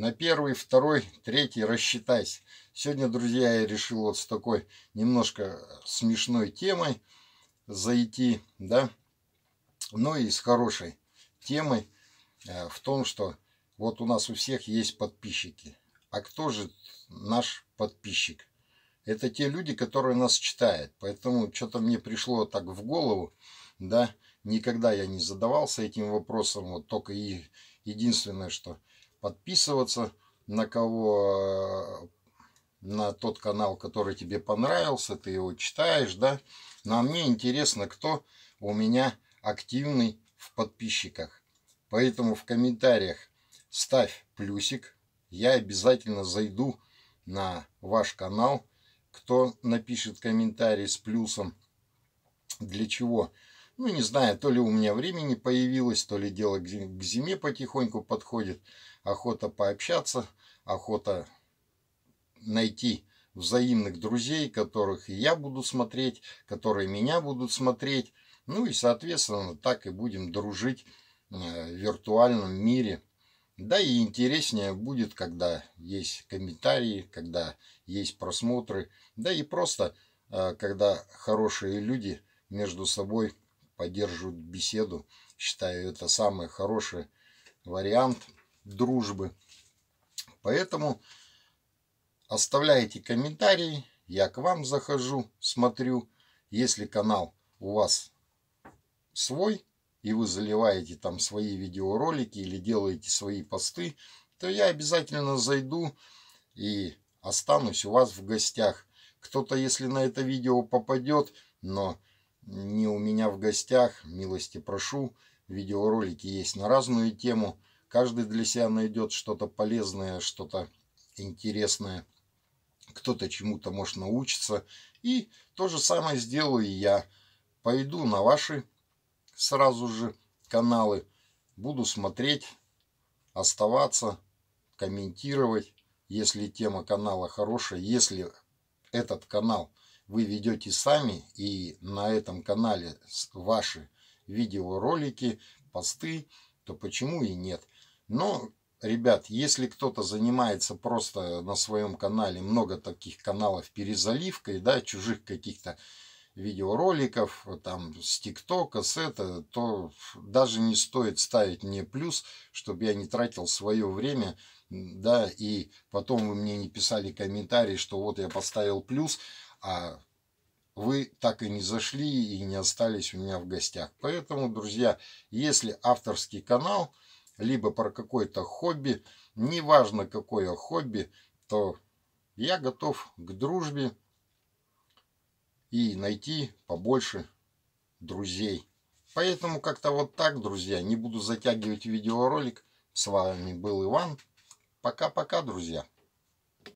на первый, второй, третий рассчитайся. Сегодня, друзья, я решил вот с такой немножко смешной темой зайти, да, но ну и с хорошей темой э, в том, что вот у нас у всех есть подписчики. А кто же наш подписчик? Это те люди, которые нас читают. Поэтому что-то мне пришло так в голову, да, никогда я не задавался этим вопросом. Вот только и единственное, что подписываться на кого, э, на тот канал, который тебе понравился, ты его читаешь, да. Но ну, а мне интересно, кто у меня активный в подписчиках. Поэтому в комментариях ставь плюсик. Я обязательно зайду на ваш канал, кто напишет комментарий с плюсом, для чего ну, не знаю, то ли у меня времени появилось, то ли дело к зиме потихоньку подходит. Охота пообщаться, охота найти взаимных друзей, которых и я буду смотреть, которые меня будут смотреть. Ну и, соответственно, так и будем дружить э, в виртуальном мире. Да и интереснее будет, когда есть комментарии, когда есть просмотры, да и просто, э, когда хорошие люди между собой поддерживают беседу. Считаю, это самый хороший вариант дружбы. Поэтому оставляйте комментарии, я к вам захожу, смотрю. Если канал у вас свой, и вы заливаете там свои видеоролики или делаете свои посты, то я обязательно зайду и останусь у вас в гостях. Кто-то, если на это видео попадет, но не у меня в гостях, милости прошу. Видеоролики есть на разную тему. Каждый для себя найдет что-то полезное, что-то интересное. Кто-то чему-то может научиться. И то же самое сделаю я. Пойду на ваши сразу же каналы. Буду смотреть, оставаться, комментировать, если тема канала хорошая, если этот канал – вы ведете сами, и на этом канале ваши видеоролики, посты, то почему и нет. Но, ребят, если кто-то занимается просто на своем канале, много таких каналов перезаливкой, да, чужих каких-то видеороликов, там, с ТикТока, с это, то даже не стоит ставить мне плюс, чтобы я не тратил свое время, да, и потом вы мне не писали комментарии, что вот я поставил плюс, а вы так и не зашли и не остались у меня в гостях. Поэтому, друзья, если авторский канал, либо про какое-то хобби, неважно какое хобби, то я готов к дружбе и найти побольше друзей. Поэтому как-то вот так, друзья, не буду затягивать видеоролик. С вами был Иван. Пока-пока, друзья.